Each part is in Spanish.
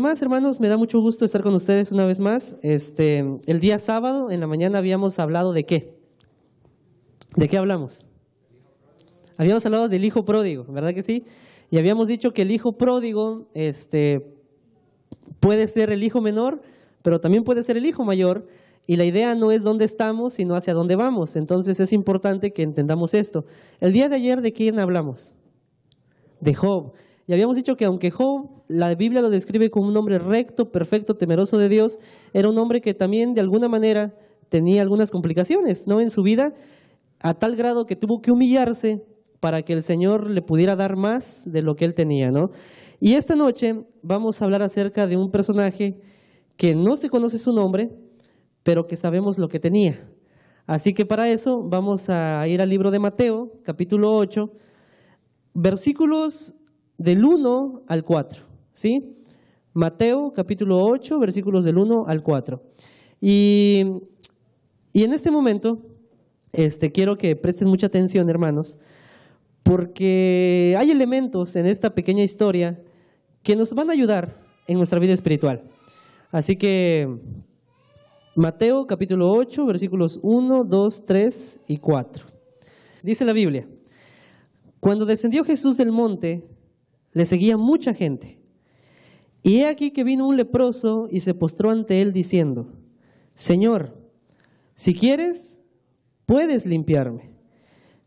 más hermanos, me da mucho gusto estar con ustedes una vez más. Este, el día sábado en la mañana habíamos hablado de qué? ¿De qué hablamos? Habíamos hablado del hijo pródigo, ¿verdad que sí? Y habíamos dicho que el hijo pródigo este, puede ser el hijo menor, pero también puede ser el hijo mayor. Y la idea no es dónde estamos, sino hacia dónde vamos. Entonces es importante que entendamos esto. El día de ayer, ¿de quién hablamos? De Job. Y habíamos dicho que aunque Job, la Biblia lo describe como un hombre recto, perfecto, temeroso de Dios, era un hombre que también de alguna manera tenía algunas complicaciones, ¿no? En su vida, a tal grado que tuvo que humillarse para que el Señor le pudiera dar más de lo que él tenía, ¿no? Y esta noche vamos a hablar acerca de un personaje que no se conoce su nombre, pero que sabemos lo que tenía. Así que para eso vamos a ir al libro de Mateo, capítulo 8, versículos del 1 al 4, ¿sí? Mateo capítulo 8, versículos del 1 al 4. Y, en este momento, este, quiero que presten mucha atención, hermanos, porque hay elementos en esta pequeña historia que nos van a ayudar en nuestra vida espiritual. Así que Mateo capítulo 8, versículos 1, 2, 3 y 4. Dice la Biblia, cuando descendió Jesús del monte, le seguía mucha gente. Y he aquí que vino un leproso y se postró ante él diciendo, Señor, si quieres, puedes limpiarme.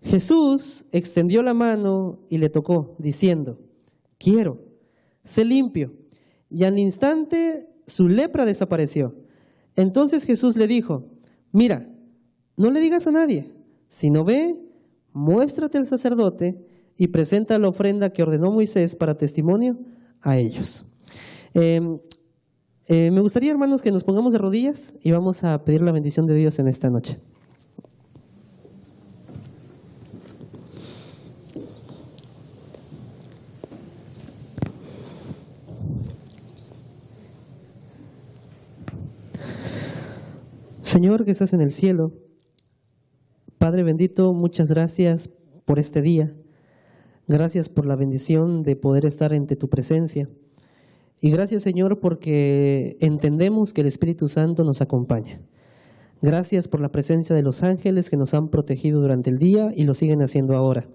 Jesús extendió la mano y le tocó, diciendo, quiero, se limpio. Y al instante su lepra desapareció. Entonces Jesús le dijo, mira, no le digas a nadie, sino ve, muéstrate al sacerdote y presenta la ofrenda que ordenó Moisés para testimonio a ellos. Em, eh, me gustaría, hermanos, que nos pongamos de rodillas y vamos a pedir la bendición de Dios en esta noche. Señor que estás en el cielo, Padre bendito, muchas gracias por este día. Gracias por la bendición de poder estar ante tu presencia. Y gracias Señor porque entendemos que el Espíritu Santo nos acompaña. Gracias por la presencia de los ángeles que nos han protegido durante el día y lo siguen haciendo ahora.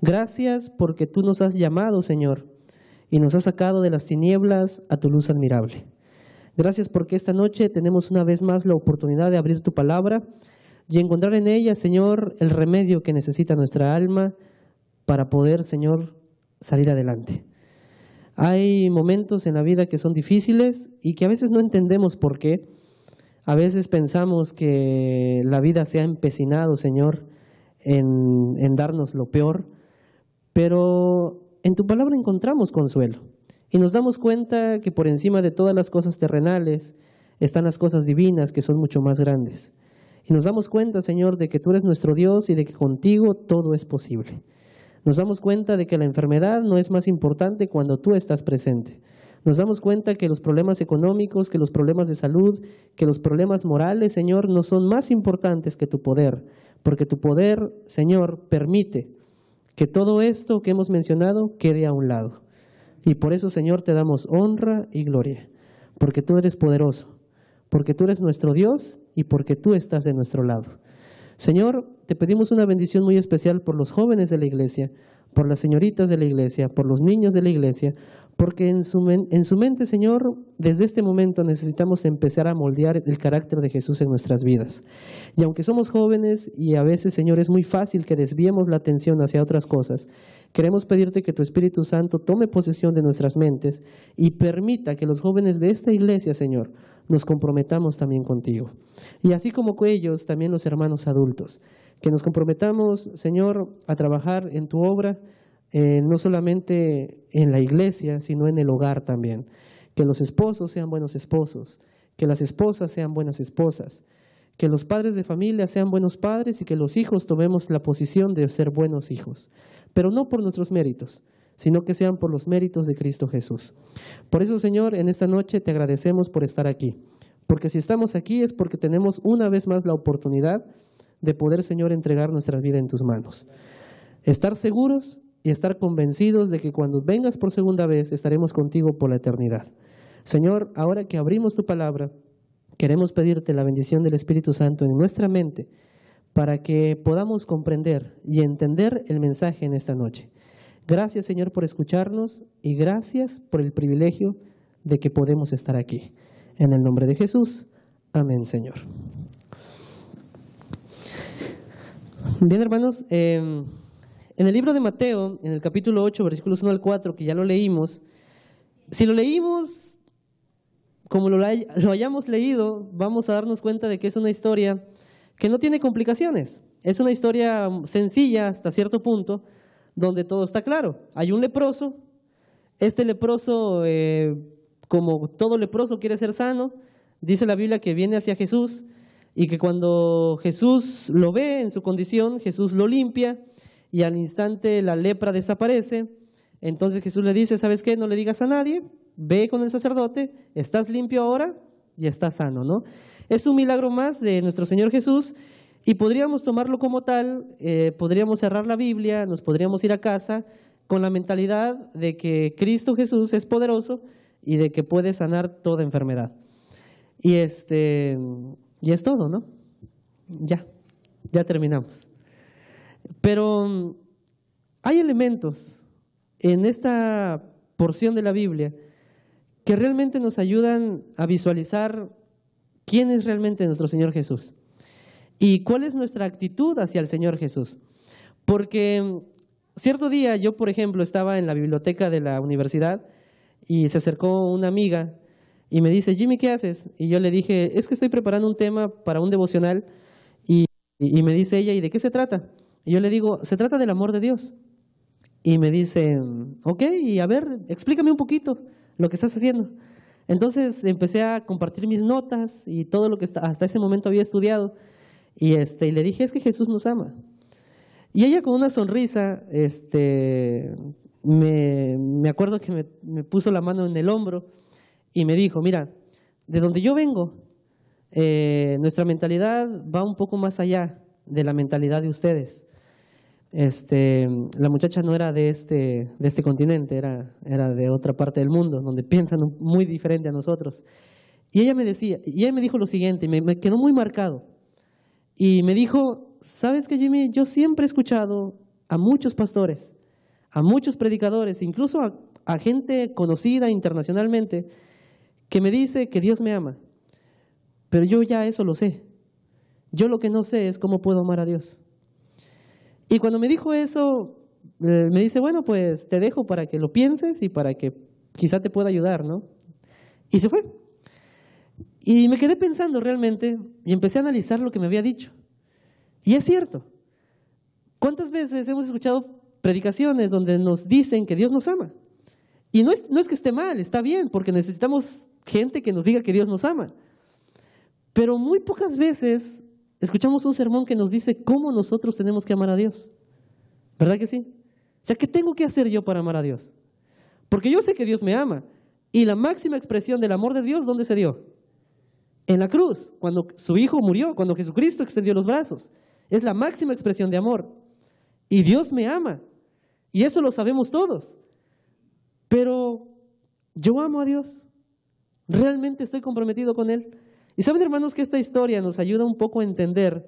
Gracias porque tú nos has llamado, Señor, y nos has sacado de las tinieblas a tu luz admirable. Gracias porque esta noche tenemos una vez más la oportunidad de abrir tu palabra y encontrar en ella, Señor, el remedio que necesita nuestra alma para poder, Señor, salir adelante. Hay momentos en la vida que son difíciles y que a veces no entendemos por qué. A veces pensamos que la vida se ha empecinado, Señor, en, en darnos lo peor, pero en tu palabra encontramos consuelo y nos damos cuenta que por encima de todas las cosas terrenales están las cosas divinas que son mucho más grandes. Y nos damos cuenta, Señor, de que tú eres nuestro Dios y de que contigo todo es posible. Nos damos cuenta de que la enfermedad no es más importante cuando tú estás presente. Nos damos cuenta que los problemas económicos, que los problemas de salud, que los problemas morales, Señor, no son más importantes que tu poder, porque tu poder, Señor, permite que todo esto que hemos mencionado quede a un lado. Y por eso, Señor, te damos honra y gloria, porque tú eres poderoso, porque tú eres nuestro Dios y porque tú estás de nuestro lado. Señor, te pedimos una bendición muy especial por los jóvenes de la iglesia, por las señoritas de la iglesia, por los niños de la iglesia, porque en su, mente, Señor, desde este momento necesitamos empezar a moldear el carácter de Jesús en nuestras vidas. Y aunque somos jóvenes y a veces, Señor, es muy fácil que desviemos la atención hacia otras cosas, queremos pedirte que tu Espíritu Santo tome posesión de nuestras mentes y permita que los jóvenes de esta iglesia, Señor, nos comprometamos también contigo. Y así como ellos, también los hermanos adultos, que nos comprometamos, Señor, a trabajar en tu obra eh, no solamente en la iglesia, sino en el hogar también. Que los esposos sean buenos esposos, que las esposas sean buenas esposas, que los padres de familia sean buenos padres y que los hijos tomemos la posición de ser buenos hijos, pero no por nuestros méritos, sino que sean por los méritos de Cristo Jesús. Por eso, Señor, en esta noche te agradecemos por estar aquí, porque si estamos aquí es porque tenemos una vez más la oportunidad de poder, Señor, entregar nuestra vida en tus manos. Estar seguros y estar convencidos de que cuando vengas por segunda vez estaremos contigo por la eternidad. Señor, ahora que abrimos tu palabra, queremos pedirte la bendición del Espíritu Santo en nuestra mente para que podamos comprender y entender el mensaje en esta noche. Gracias Señor por escucharnos y gracias por el privilegio de que podemos estar aquí. En el nombre de Jesús, amén Señor. Bien hermanos, em, en el libro de Mateo, en el capítulo 8, versículos 1 al 4, que ya lo leímos, si lo leímos como lo, hayamos leído, vamos a darnos cuenta de que es una historia que no tiene complicaciones. Es una historia sencilla hasta cierto punto, donde todo está claro. Hay un leproso, este leproso, eh, como todo leproso, quiere ser sano. Dice la Biblia que viene hacia Jesús y que cuando Jesús lo ve en su condición, Jesús lo limpia y al instante la lepra desaparece. Entonces Jesús le dice, ¿sabes qué? No le digas a nadie, ve con el sacerdote, estás limpio ahora y estás sano, ¿no? Es un milagro más de nuestro Señor Jesús y podríamos tomarlo como tal, eh, podríamos cerrar la Biblia, nos podríamos ir a casa con la mentalidad de que Cristo Jesús es poderoso y de que puede sanar toda enfermedad. Y, este, y es todo, ¿no? Ya, ya terminamos. Pero mm, hay elementos en esta porción de la Biblia que realmente nos ayudan a visualizar quién es realmente nuestro Señor Jesús y cuál es nuestra actitud hacia el Señor Jesús. Porque mm, cierto día yo, por ejemplo, estaba en la biblioteca de la universidad y se acercó una amiga y me dice, Jimmy, ¿qué haces? Y yo le dije, es que estoy preparando un tema para un devocional y, me dice ella, ¿y de qué se trata? Y yo le digo, se trata del amor de Dios. Y me dice, ok, y a ver, explícame un poquito lo que estás haciendo. Entonces empecé a compartir mis notas y todo lo que hasta ese momento había estudiado. Y, este, le dije, es que Jesús nos ama. Y ella con una sonrisa, este, me, acuerdo que me, puso la mano en el hombro y me dijo, mira, de donde yo vengo, eh, nuestra mentalidad va un poco más allá de la mentalidad de ustedes este, la muchacha no era de este, de este continente, era, era de otra parte del mundo, donde piensan muy diferente a nosotros. Y ella me decía, y ella me dijo lo siguiente, me, quedó muy marcado. Y me dijo, ¿sabes qué, Jimmy? Yo siempre he escuchado a muchos pastores, a muchos predicadores, incluso a gente conocida internacionalmente, que me dice que Dios me ama. Pero yo ya eso lo sé. Yo lo que no sé es cómo puedo amar a Dios. Y cuando me dijo eso, eh, me dice, bueno, pues te dejo para que lo pienses y para que quizá te pueda ayudar, ¿no? Y se fue. Y me quedé pensando realmente y empecé a analizar lo que me había dicho. Y es cierto. ¿Cuántas veces hemos escuchado predicaciones donde nos dicen que Dios nos ama? Y no es, no es que esté mal, está bien, porque necesitamos gente que nos diga que Dios nos ama. Pero muy pocas veces escuchamos un sermón que nos dice cómo nosotros tenemos que amar a Dios. ¿Verdad que sí? O sea, ¿qué tengo que hacer yo para amar a Dios? Porque yo sé que Dios me ama. Y la máxima expresión del amor de Dios, ¿dónde se dio? En la cruz, cuando su Hijo murió, cuando Jesucristo extendió los brazos. Es la máxima expresión de amor. Y Dios me ama. Y eso lo sabemos todos. Pero yo amo a Dios. Realmente estoy comprometido con Él. Y saben, hermanos, que esta historia nos ayuda un poco a entender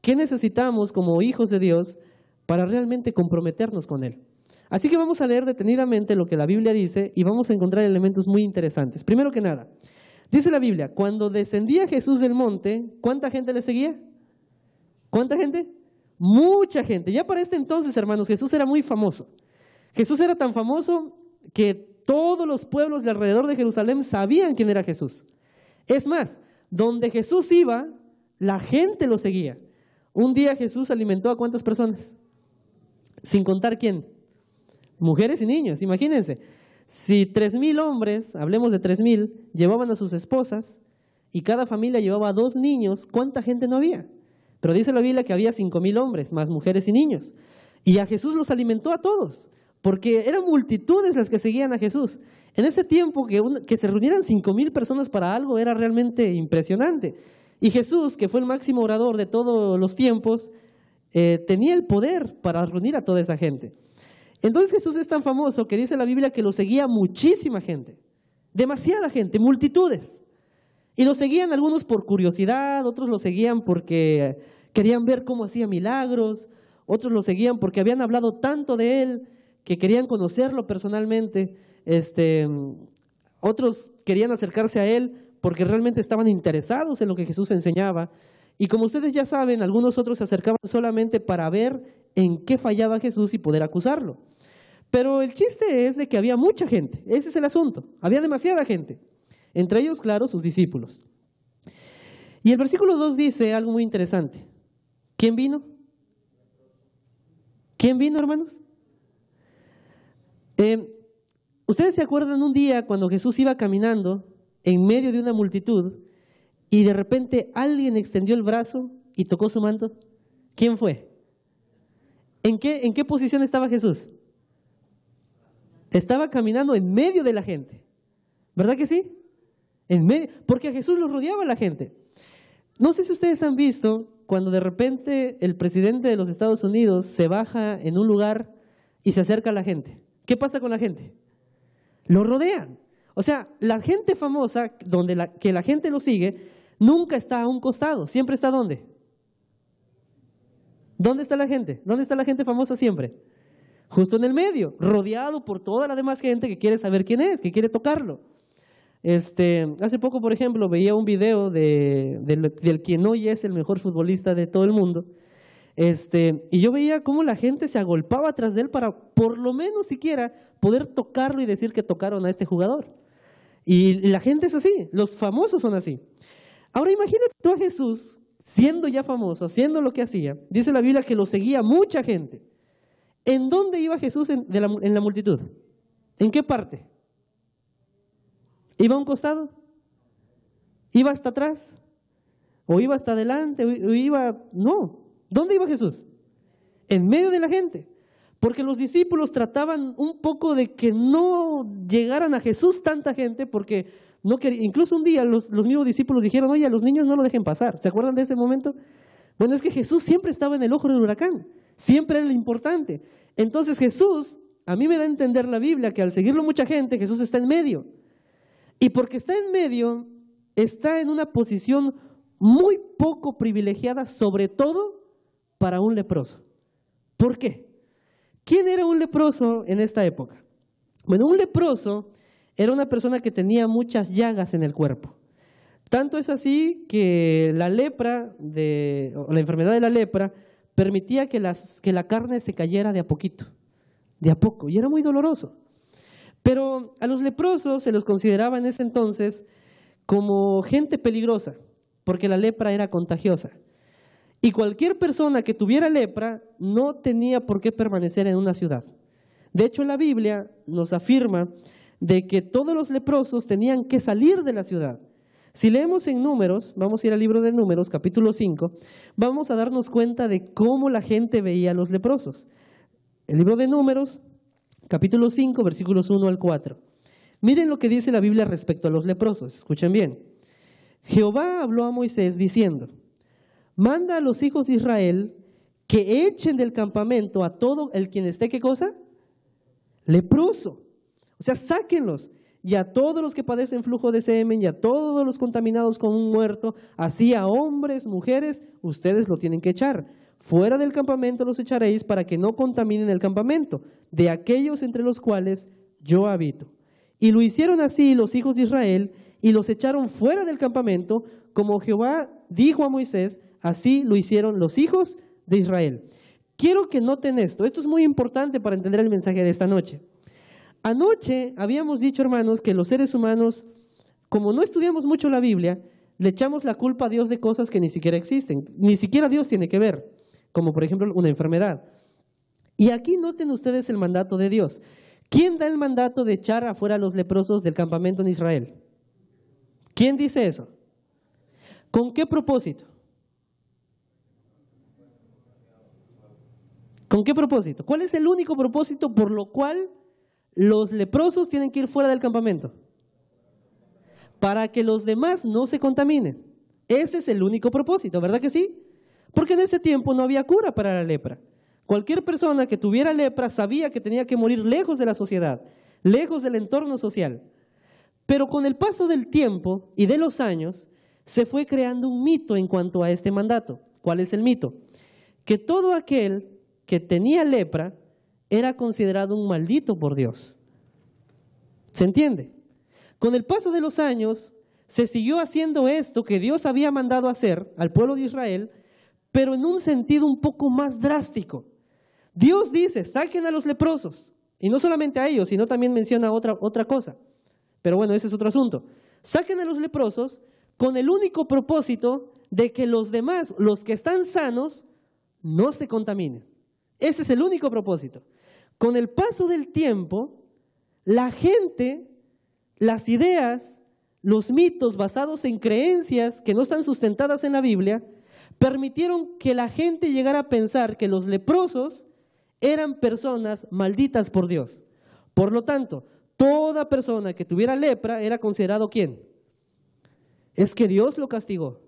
qué necesitamos como hijos de Dios para realmente comprometernos con Él. Así que vamos a leer detenidamente lo que la Biblia dice y vamos a encontrar elementos muy interesantes. Primero que nada, dice la Biblia, cuando descendía Jesús del monte, ¿cuánta gente le seguía? ¿Cuánta gente? Mucha gente. Ya para este entonces, hermanos, Jesús era muy famoso. Jesús era tan famoso que todos los pueblos de alrededor de Jerusalén sabían quién era Jesús. Es más, donde Jesús iba, la gente lo seguía. Un día Jesús alimentó a cuántas personas? Sin contar quién. Mujeres y niños, imagínense. Si tres mil hombres, hablemos de tres mil, llevaban a sus esposas y cada familia llevaba a dos niños, ¿cuánta gente no había? Pero dice la Biblia que había cinco mil hombres, más mujeres y niños. Y a Jesús los alimentó a todos, porque eran multitudes las que seguían a Jesús. En ese tiempo que, se reunieran cinco mil personas para algo era realmente impresionante. Y Jesús, que fue el máximo orador de todos los tiempos, eh, tenía el poder para reunir a toda esa gente. Entonces Jesús es tan famoso que dice la Biblia que lo seguía muchísima gente, demasiada gente, multitudes. Y lo seguían algunos por curiosidad, otros lo seguían porque querían ver cómo hacía milagros, otros lo seguían porque habían hablado tanto de él que querían conocerlo personalmente. Este, otros querían acercarse a él porque realmente estaban interesados en lo que Jesús enseñaba. Y como ustedes ya saben, algunos otros se acercaban solamente para ver en qué fallaba Jesús y poder acusarlo. Pero el chiste es de que había mucha gente, ese es el asunto, había demasiada gente, entre ellos, claro, sus discípulos. Y el versículo 2 dice algo muy interesante. ¿Quién vino? ¿Quién vino, hermanos? Eh, Ustedes se acuerdan un día cuando Jesús iba caminando en medio de una multitud y de repente alguien extendió el brazo y tocó su manto. ¿Quién fue? ¿En qué, en qué posición estaba Jesús? Estaba caminando en medio de la gente. ¿Verdad que sí? En porque a Jesús lo rodeaba la gente. No sé si ustedes han visto cuando de repente el presidente de los Estados Unidos se baja en un lugar y se acerca a la gente. ¿Qué pasa con la gente? lo rodean. O sea, la gente famosa, donde la, que la gente lo sigue, nunca está a un costado, siempre está ¿dónde? ¿Dónde está la gente? ¿Dónde está la gente famosa siempre? Justo en el medio, rodeado por toda la demás gente que quiere saber quién es, que quiere tocarlo. Este, hace poco, por ejemplo, veía un video de, del quien hoy es el mejor futbolista de todo el mundo, este, y yo veía cómo la gente se agolpaba atrás de él para por lo menos siquiera poder tocarlo y decir que tocaron a este jugador. Y la gente es así, los famosos son así. Ahora imagínate tú a Jesús, siendo ya famoso, haciendo lo que hacía, dice la Biblia que lo seguía mucha gente. ¿En dónde iba Jesús en, la, en la multitud? ¿En qué parte? ¿Iba a un costado? ¿Iba hasta atrás? ¿O iba hasta adelante? ¿O iba...? No, ¿Dónde iba Jesús? En medio de la gente. Porque los discípulos trataban un poco de que no llegaran a Jesús tanta gente, porque no quería, incluso un día los, los mismos discípulos dijeron, oye, los niños no lo dejen pasar. ¿Se acuerdan de ese momento? Bueno, es que Jesús siempre estaba en el ojo del huracán, siempre era lo importante. Entonces Jesús, a mí me da a entender la Biblia que al seguirlo mucha gente, Jesús está en medio. Y porque está en medio, está en una posición muy poco privilegiada, sobre todo para un leproso. ¿Por qué? ¿Quién era un leproso en esta época? Bueno, un leproso era una persona que tenía muchas llagas en el cuerpo. Tanto es así que la lepra, o la enfermedad de la lepra, permitía que, que la carne se cayera de a poquito, de a poco, y era muy doloroso. Pero a los leprosos se los consideraba en ese entonces como gente peligrosa, porque la lepra era contagiosa. Y cualquier persona que tuviera lepra no tenía por qué permanecer en una ciudad. De hecho, la Biblia nos afirma de que todos los leprosos tenían que salir de la ciudad. Si leemos en números, vamos a ir al libro de números, capítulo 5, vamos a darnos cuenta de cómo la gente veía a los leprosos. El libro de números, capítulo 5, versículos 1 al 4. Miren lo que dice la Biblia respecto a los leprosos, escuchen bien. Jehová habló a Moisés diciendo, manda a los hijos de Israel que echen del campamento a todo el quien esté, ¿qué cosa? Leproso. O sea, sáquenlos. Y a todos los que padecen flujo de semen, y a todos los contaminados con un muerto, así a hombres, mujeres, ustedes lo tienen que echar. Fuera del campamento los echaréis para que no contaminen el campamento, de aquellos entre los cuales yo habito. Y lo hicieron así los hijos de Israel, y los echaron fuera del campamento, como Jehová dijo a Moisés, así lo hicieron los hijos de Israel. Quiero que noten esto, esto es muy importante para entender el mensaje de esta noche. Anoche habíamos dicho, hermanos, que los seres humanos, como no estudiamos mucho la Biblia, le echamos la culpa a Dios de cosas que ni siquiera existen, ni siquiera Dios tiene que ver, como por ejemplo una enfermedad. Y aquí noten ustedes el mandato de Dios. ¿Quién da el mandato de echar afuera a los leprosos del campamento en Israel? ¿Quién dice eso? ¿Con qué propósito? ¿Con qué propósito? ¿Cuál es el único propósito por lo cual los leprosos tienen que ir fuera del campamento? Para que los demás no se contaminen. Ese es el único propósito, ¿verdad que sí? Porque en ese tiempo no había cura para la lepra. Cualquier persona que tuviera lepra sabía que tenía que morir lejos de la sociedad, lejos del entorno social. Pero con el paso del tiempo y de los años, se fue creando un mito en cuanto a este mandato. ¿Cuál es el mito? Que todo aquel que tenía lepra era considerado un maldito por Dios. ¿Se entiende? Con el paso de los años se siguió haciendo esto que Dios había mandado hacer al pueblo de Israel, pero en un sentido un poco más drástico. Dios dice, saquen a los leprosos, y no solamente a ellos, sino también menciona otra, otra cosa. Pero bueno, ese es otro asunto. Saquen a los leprosos, con el único propósito de que los demás, los que están sanos, no se contaminen. Ese es el único propósito. Con el paso del tiempo, la gente, las ideas, los mitos basados en creencias que no están sustentadas en la Biblia, permitieron que la gente llegara a pensar que los leprosos eran personas malditas por Dios. Por lo tanto, toda persona que tuviera lepra era considerado quién? es que Dios lo castigó.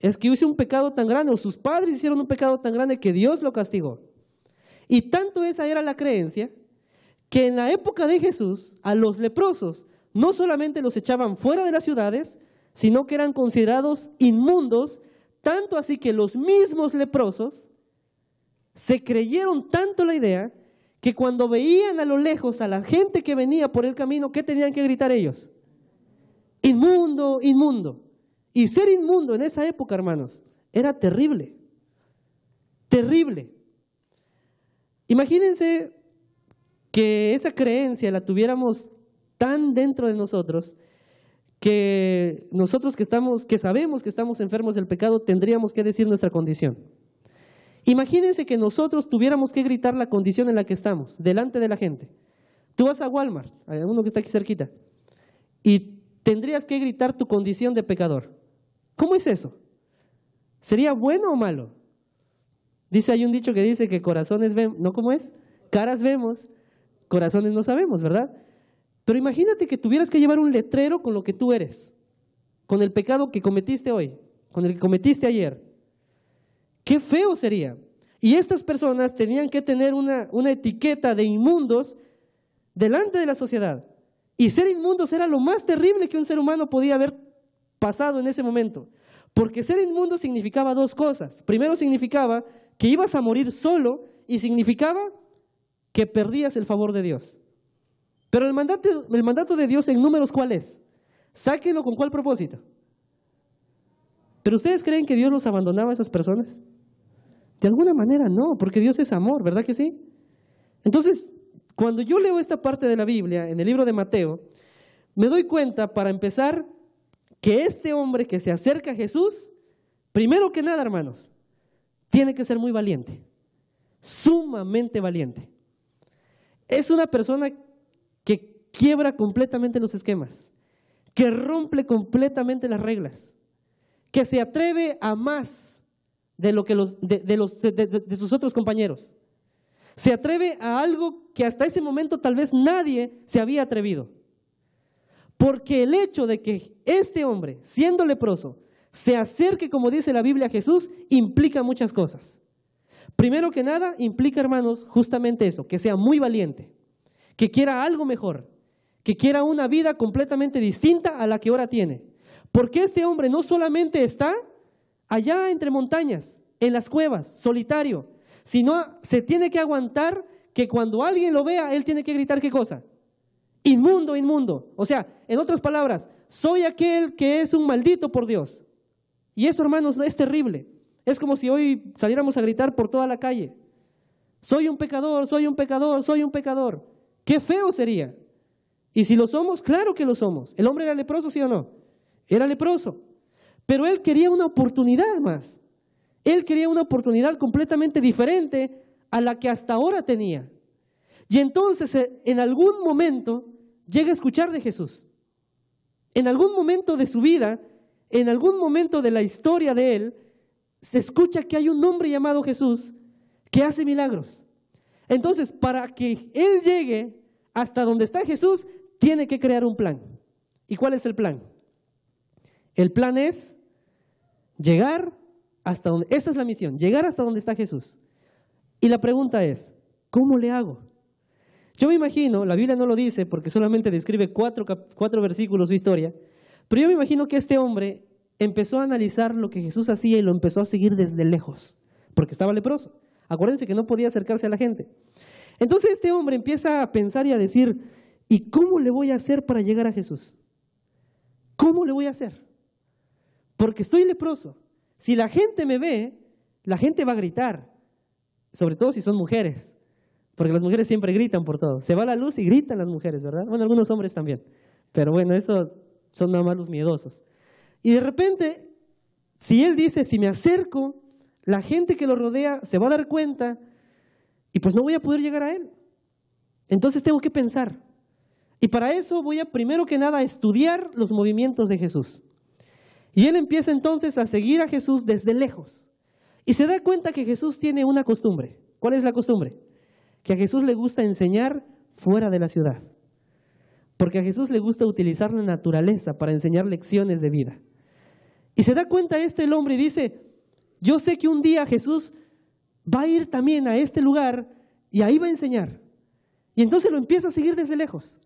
Es que hizo un pecado tan grande, o sus padres hicieron un pecado tan grande que Dios lo castigó. Y tanto esa era la creencia que en la época de Jesús a los leprosos no solamente los echaban fuera de las ciudades, sino que eran considerados inmundos, tanto así que los mismos leprosos se creyeron tanto la idea que cuando veían a lo lejos a la gente que venía por el camino, ¿qué tenían que gritar ellos? Inmundo, inmundo. Y ser inmundo en esa época, hermanos, era terrible. Terrible. Imagínense que esa creencia la tuviéramos tan dentro de nosotros que nosotros que estamos que sabemos que estamos enfermos del pecado tendríamos que decir nuestra condición. Imagínense que nosotros tuviéramos que gritar la condición en la que estamos delante de la gente. Tú vas a Walmart, hay uno que está aquí cerquita, y tendrías que gritar tu condición de pecador. ¿Cómo es eso? ¿Sería bueno o malo? Dice, hay un dicho que dice que corazones vemos, ¿no cómo es? Caras vemos, corazones no sabemos, ¿verdad? Pero imagínate que tuvieras que llevar un letrero con lo que tú eres, con el pecado que cometiste hoy, con el que cometiste ayer. Qué feo sería. Y estas personas tenían que tener una, una etiqueta de inmundos delante de la sociedad. Y ser inmundos era lo más terrible que un ser humano podía haber pasado en ese momento. Porque ser inmundo significaba dos cosas. Primero significaba que ibas a morir solo y significaba que perdías el favor de Dios. Pero el mandato, el mandato de Dios en números cuál es? Sáquenlo con cuál propósito. Pero ustedes creen que Dios los abandonaba a esas personas? De alguna manera no, porque Dios es amor, ¿verdad que sí? Entonces, cuando yo leo esta parte de la Biblia, en el libro de Mateo, me doy cuenta, para empezar, que este hombre que se acerca a Jesús, primero que nada, hermanos, tiene que ser muy valiente, sumamente valiente. Es una persona que quiebra completamente los esquemas, que rompe completamente las reglas, que se atreve a más de lo que los, de, los de sus otros compañeros. Se atreve a algo que hasta ese momento tal vez nadie se había atrevido. Porque el hecho de que este hombre, siendo leproso, se acerque, como dice la Biblia, a Jesús, implica muchas cosas. Primero que nada, implica, hermanos, justamente eso, que sea muy valiente, que quiera algo mejor, que quiera una vida completamente distinta a la que ahora tiene. Porque este hombre no solamente está allá entre montañas, en las cuevas, solitario, sino se tiene que aguantar que cuando alguien lo vea, él tiene que gritar qué cosa. Inmundo, inmundo. O sea, en otras palabras, soy aquel que es un maldito por Dios. Y eso, hermanos, es terrible. Es como si hoy saliéramos a gritar por toda la calle. Soy un pecador, soy un pecador, soy un pecador. Qué feo sería. Y si lo somos, claro que lo somos. El hombre era leproso, sí o no. Era leproso. Pero él quería una oportunidad más. Él quería una oportunidad completamente diferente a la que hasta ahora tenía. Y entonces eh, en algún momento llega a escuchar de Jesús. En algún momento de su vida, en algún momento de la historia de él, se escucha que hay un hombre llamado Jesús que hace milagros. Entonces, para que él llegue hasta donde está Jesús, tiene que crear un plan. ¿Y cuál es el plan? El plan es llegar hasta esa es la misión, llegar hasta donde está Jesús. Y la pregunta es, ¿cómo le hago? Yo me imagino, la Biblia no lo dice porque solamente describe cuatro, cuatro versículos su historia, pero yo me imagino que este hombre empezó a analizar lo que Jesús hacía y lo empezó a seguir desde lejos, porque estaba leproso. Acuérdense que no podía acercarse a la gente. Entonces este hombre empieza a pensar y a decir, ¿y cómo le voy a hacer para llegar a Jesús? ¿Cómo le voy a hacer? Porque estoy leproso, si la gente me ve, la gente va a gritar, sobre todo si son mujeres, porque las mujeres siempre gritan por todo. Se va la luz y gritan las mujeres, ¿verdad? Bueno, algunos hombres también, pero bueno, esos son nada más los miedosos. Y de repente, si él dice, si me acerco, la gente que lo rodea se va a dar cuenta y pues no voy a poder llegar a él. Entonces tengo que pensar. Y para eso voy a primero que nada estudiar los movimientos de Jesús. Y él empieza entonces a seguir a Jesús desde lejos. Y se da cuenta que Jesús tiene una costumbre. ¿Cuál es la costumbre? Que a Jesús le gusta enseñar fuera de la ciudad. Porque a Jesús le gusta utilizar la naturaleza para enseñar lecciones de vida. Y se da cuenta este el hombre y dice, yo sé que un día Jesús va a ir también a este lugar y ahí va a enseñar. Y entonces lo empieza a seguir desde lejos.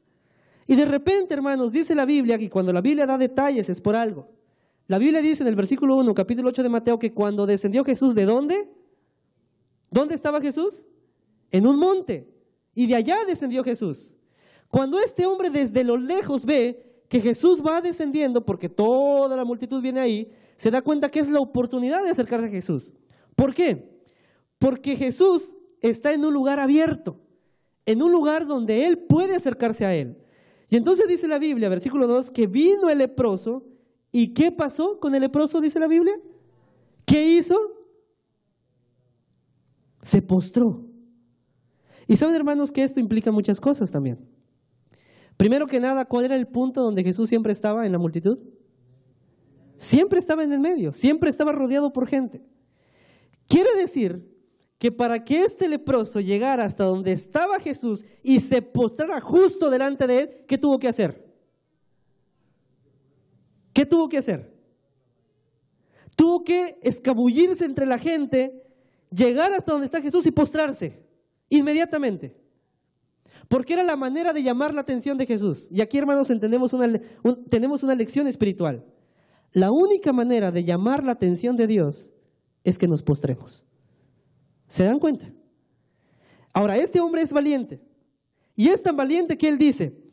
Y de repente, hermanos, dice la Biblia que cuando la Biblia da detalles es por algo. La Biblia dice en el versículo 1, capítulo 8 de Mateo, que cuando descendió Jesús, ¿de dónde? ¿Dónde estaba Jesús? En un monte. Y de allá descendió Jesús. Cuando este hombre desde lo lejos ve que Jesús va descendiendo, porque toda la multitud viene ahí, se da cuenta que es la oportunidad de acercarse a Jesús. ¿Por qué? Porque Jesús está en un lugar abierto, en un lugar donde él puede acercarse a él. Y entonces dice la Biblia, versículo 2, que vino el leproso ¿Y qué pasó con el leproso, dice la Biblia? ¿Qué hizo? Se postró. Y saben, hermanos, que esto implica muchas cosas también. Primero que nada, ¿cuál era el punto donde Jesús siempre estaba en la multitud? Siempre estaba en el medio, siempre estaba rodeado por gente. Quiere decir que para que este leproso llegara hasta donde estaba Jesús y se postrara justo delante de él, ¿qué tuvo que hacer? ¿Qué tuvo que hacer? Tuvo que escabullirse entre la gente, llegar hasta donde está Jesús y postrarse inmediatamente. Porque era la manera de llamar la atención de Jesús. Y aquí, hermanos, entendemos una, tenemos una lección espiritual. La única manera de llamar la atención de Dios es que nos postremos. ¿Se dan cuenta? Ahora, este hombre es valiente. Y es tan valiente que él dice,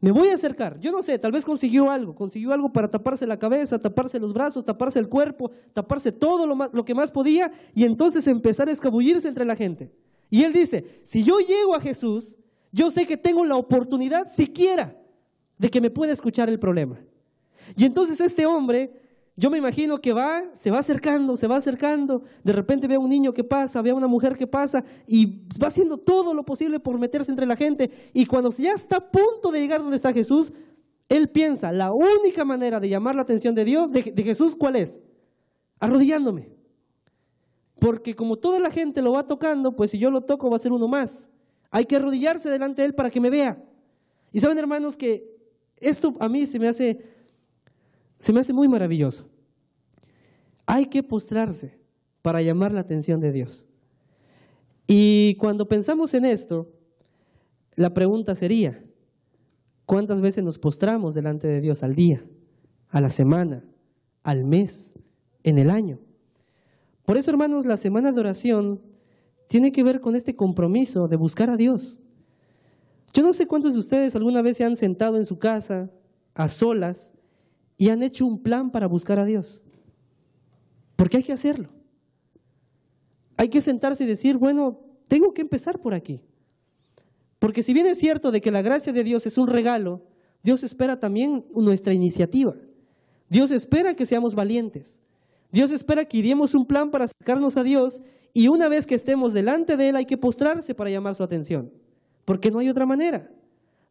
me voy a acercar. Yo no sé, tal vez consiguió algo. Consiguió algo para taparse la cabeza, taparse los brazos, taparse el cuerpo, taparse todo lo, que más podía y entonces empezar a escabullirse entre la gente. Y él dice, si yo llego a Jesús, yo sé que tengo la oportunidad siquiera de que me pueda escuchar el problema. Y entonces este hombre yo me imagino que va, se va acercando, se va acercando, de repente ve a un niño que pasa, ve a una mujer que pasa y va haciendo todo lo posible por meterse entre la gente. Y cuando ya está a punto de llegar donde está Jesús, él piensa, la única manera de llamar la atención de Dios, de, de Jesús, ¿cuál es? Arrodillándome. Porque como toda la gente lo va tocando, pues si yo lo toco va a ser uno más. Hay que arrodillarse delante de Él para que me vea. Y saben hermanos que esto a mí se me hace se me hace muy maravilloso. Hay que postrarse para llamar la atención de Dios. Y cuando pensamos en esto, la pregunta sería, ¿cuántas veces nos postramos delante de Dios al día, a la semana, al mes, en el año? Por eso, hermanos, la semana de oración tiene que ver con este compromiso de buscar a Dios. Yo no sé cuántos de ustedes alguna vez se han sentado en su casa, a solas, y han hecho un plan para buscar a Dios. Porque hay que hacerlo. Hay que sentarse y decir, bueno, tengo que empezar por aquí. Porque si bien es cierto de que la gracia de Dios es un regalo, Dios espera también nuestra iniciativa. Dios espera que seamos valientes. Dios espera que ideemos un plan para acercarnos a Dios y una vez que estemos delante de Él hay que postrarse para llamar su atención. Porque no hay otra manera.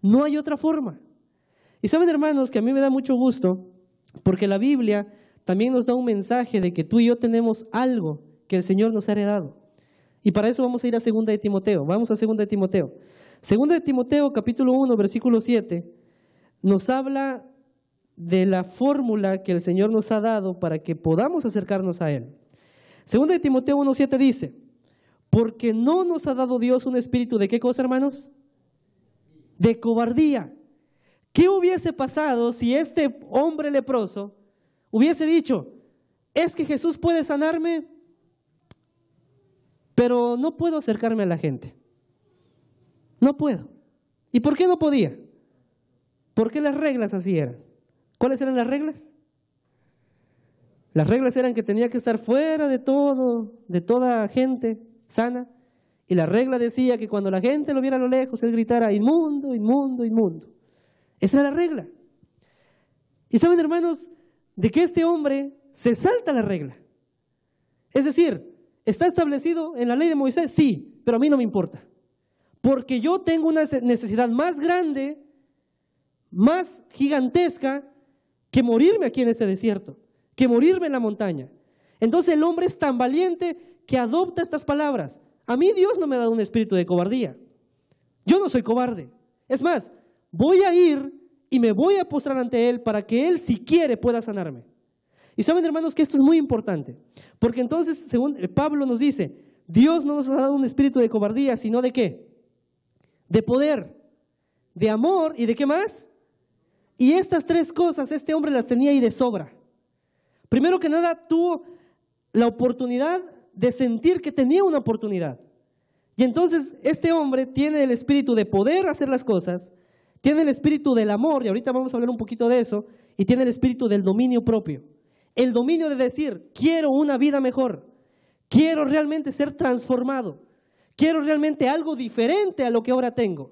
No hay otra forma. Y saben, hermanos, que a mí me da mucho gusto porque la Biblia también nos da un mensaje de que tú y yo tenemos algo que el Señor nos ha heredado. Y para eso vamos a ir a 2 de Timoteo. Vamos a 2 de Timoteo. 2 de Timoteo capítulo 1 versículo 7 nos habla de la fórmula que el Señor nos ha dado para que podamos acercarnos a Él. 2 de Timoteo 1 7 dice, porque no nos ha dado Dios un espíritu de qué cosa, hermanos? De cobardía, ¿Qué hubiese pasado si este hombre leproso hubiese dicho, es que Jesús puede sanarme, pero no puedo acercarme a la gente? No puedo. ¿Y por qué no podía? Porque las reglas así eran. ¿Cuáles eran las reglas? Las reglas eran que tenía que estar fuera de todo, de toda gente sana. Y la regla decía que cuando la gente lo viera a lo lejos, él gritara, inmundo, inmundo, inmundo. Esa era la regla. Y saben, hermanos, de que este hombre se salta la regla. Es decir, ¿está establecido en la ley de Moisés? Sí, pero a mí no me importa. Porque yo tengo una necesidad más grande, más gigantesca, que morirme aquí en este desierto, que morirme en la montaña. Entonces el hombre es tan valiente que adopta estas palabras. A mí Dios no me ha dado un espíritu de cobardía. Yo no soy cobarde. Es más, voy a ir y me voy a postrar ante Él para que Él, si quiere, pueda sanarme. Y saben, hermanos, que esto es muy importante, porque entonces, según Pablo nos dice, Dios no nos ha dado un espíritu de cobardía, sino de qué? De poder, de amor y de qué más? Y estas tres cosas este hombre las tenía y de sobra. Primero que nada, tuvo la oportunidad de sentir que tenía una oportunidad. Y entonces este hombre tiene el espíritu de poder hacer las cosas, tiene el espíritu del amor, y ahorita vamos a hablar un poquito de eso, y tiene el espíritu del dominio propio. El dominio de decir, quiero una vida mejor, quiero realmente ser transformado, quiero realmente algo diferente a lo que ahora tengo.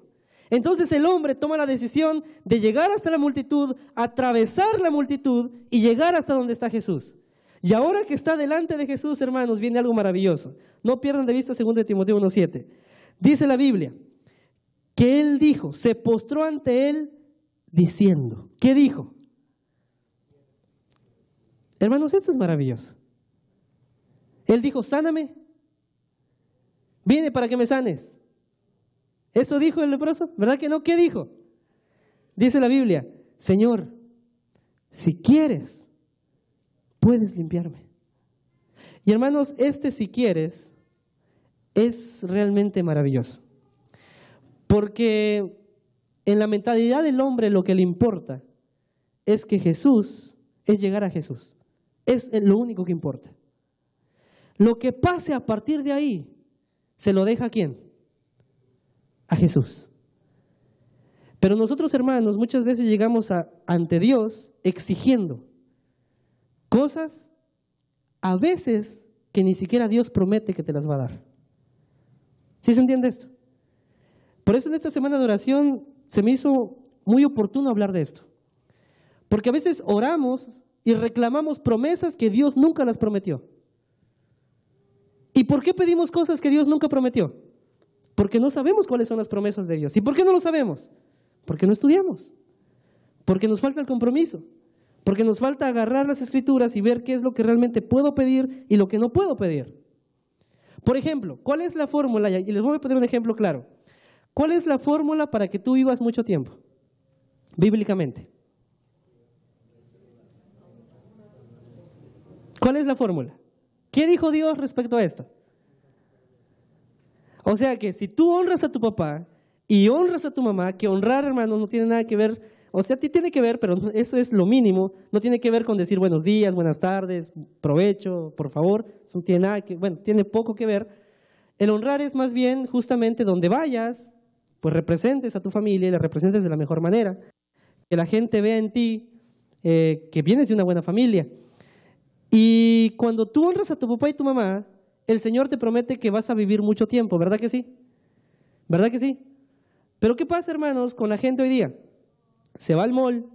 Entonces el hombre toma la decisión de llegar hasta la multitud, atravesar la multitud y llegar hasta donde está Jesús. Y ahora que está delante de Jesús, hermanos, viene algo maravilloso. No pierdan de vista 2 Timoteo 1.7. Dice la Biblia, que él dijo, se postró ante él diciendo, ¿qué dijo? Hermanos, esto es maravilloso. Él dijo, sáname. Viene para que me sanes. Eso dijo el leproso, ¿verdad que no? ¿Qué dijo? Dice la Biblia, Señor, si quieres, puedes limpiarme. Y hermanos, este si quieres es realmente maravilloso. Porque en la mentalidad del hombre lo que le importa es que Jesús, es llegar a Jesús. Es lo único que importa. Lo que pase a partir de ahí, se lo deja a quién? A Jesús. Pero nosotros hermanos muchas veces llegamos a, ante Dios exigiendo cosas a veces que ni siquiera Dios promete que te las va a dar. ¿Sí se entiende esto? Por eso en esta semana de oración se me hizo muy oportuno hablar de esto. Porque a veces oramos y reclamamos promesas que Dios nunca las prometió. ¿Y por qué pedimos cosas que Dios nunca prometió? Porque no sabemos cuáles son las promesas de Dios. ¿Y por qué no lo sabemos? Porque no estudiamos. Porque nos falta el compromiso. Porque nos falta agarrar las escrituras y ver qué es lo que realmente puedo pedir y lo que no puedo pedir. Por ejemplo, ¿cuál es la fórmula? Y les voy a poner un ejemplo claro. ¿Cuál es la fórmula para que tú vivas mucho tiempo? Bíblicamente. ¿Cuál es la fórmula? ¿Qué dijo Dios respecto a esto? O sea que si tú honras a tu papá y honras a tu mamá, que honrar hermanos no tiene nada que ver, o sea, ti tiene que ver, pero eso es lo mínimo, no tiene que ver con decir buenos días, buenas tardes, provecho, por favor, eso no tiene nada que, bueno, tiene poco que ver. El honrar es más bien justamente donde vayas, pues representes a tu familia y la representes de la mejor manera. Que la gente vea en ti eh, que vienes de una buena familia. Y cuando tú honras a tu papá y tu mamá, el Señor te promete que vas a vivir mucho tiempo, ¿verdad que sí? ¿Verdad que sí? Pero ¿qué pasa, hermanos, con la gente hoy día? Se va al mall,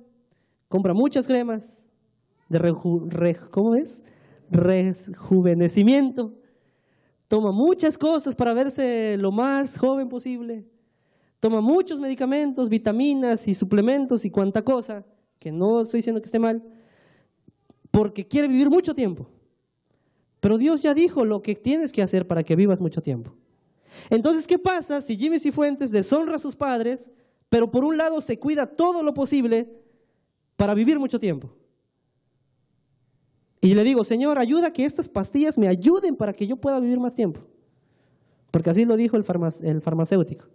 compra muchas cremas de ¿cómo es? rejuvenecimiento, toma muchas cosas para verse lo más joven posible, toma muchos medicamentos, vitaminas y suplementos y cuanta cosa, que no estoy diciendo que esté mal, porque quiere vivir mucho tiempo. Pero Dios ya dijo lo que tienes que hacer para que vivas mucho tiempo. Entonces, ¿qué pasa si Jimmy Cifuentes deshonra a sus padres, pero por un lado se cuida todo lo posible para vivir mucho tiempo? Y le digo, Señor, ayuda que estas pastillas me ayuden para que yo pueda vivir más tiempo. Porque así lo dijo el, farmacéutico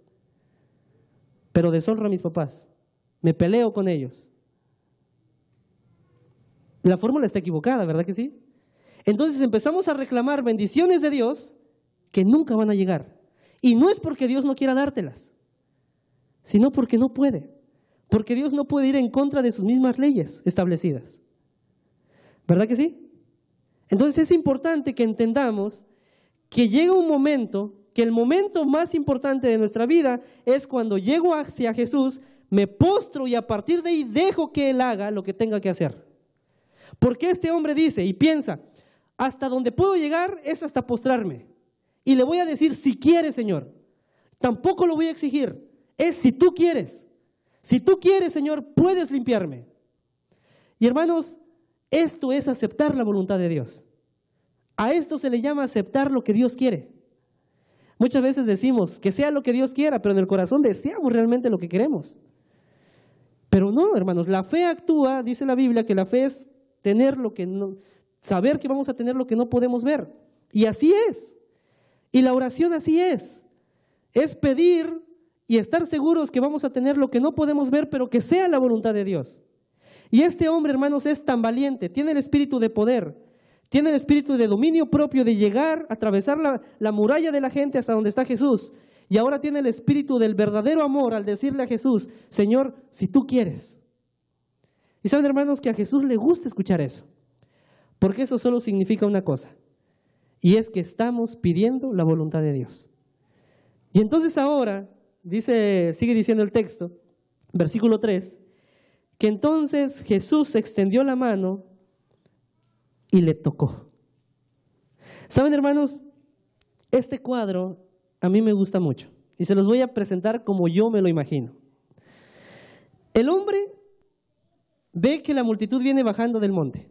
pero deshonro a mis papás. Me peleo con ellos. La fórmula está equivocada, ¿verdad que sí? Entonces empezamos a reclamar bendiciones de Dios que nunca van a llegar. Y no es porque Dios no quiera dártelas, sino porque no puede. Porque Dios no puede ir en contra de sus mismas leyes establecidas. ¿Verdad que sí? Entonces es importante que entendamos que llega un momento que el momento más importante de nuestra vida es cuando llego hacia Jesús, me postro y a partir de ahí dejo que Él haga lo que tenga que hacer. Porque este hombre dice y piensa, hasta donde puedo llegar es hasta postrarme. Y le voy a decir, si quieres, Señor, tampoco lo voy a exigir, es si tú quieres. Si tú quieres, Señor, puedes limpiarme. Y hermanos, esto es aceptar la voluntad de Dios. A esto se le llama aceptar lo que Dios quiere. Muchas veces decimos que sea lo que Dios quiera, pero en el corazón deseamos realmente lo que queremos. Pero no, hermanos, la fe actúa, dice la Biblia, que la fe es tener lo que no, saber que vamos a tener lo que no podemos ver. Y así es. Y la oración así es. Es pedir y estar seguros que vamos a tener lo que no podemos ver, pero que sea la voluntad de Dios. Y este hombre, hermanos, es tan valiente, tiene el espíritu de poder, tiene el espíritu de dominio propio de llegar, atravesar la, la muralla de la gente hasta donde está Jesús. Y ahora tiene el espíritu del verdadero amor al decirle a Jesús, Señor, si tú quieres. Y saben, hermanos, que a Jesús le gusta escuchar eso. Porque eso solo significa una cosa. Y es que estamos pidiendo la voluntad de Dios. Y entonces ahora, dice, sigue diciendo el texto, versículo 3, que entonces Jesús extendió la mano y le tocó. Saben, hermanos, este cuadro a mí me gusta mucho y se los voy a presentar como yo me lo imagino. El hombre ve que la multitud viene bajando del monte,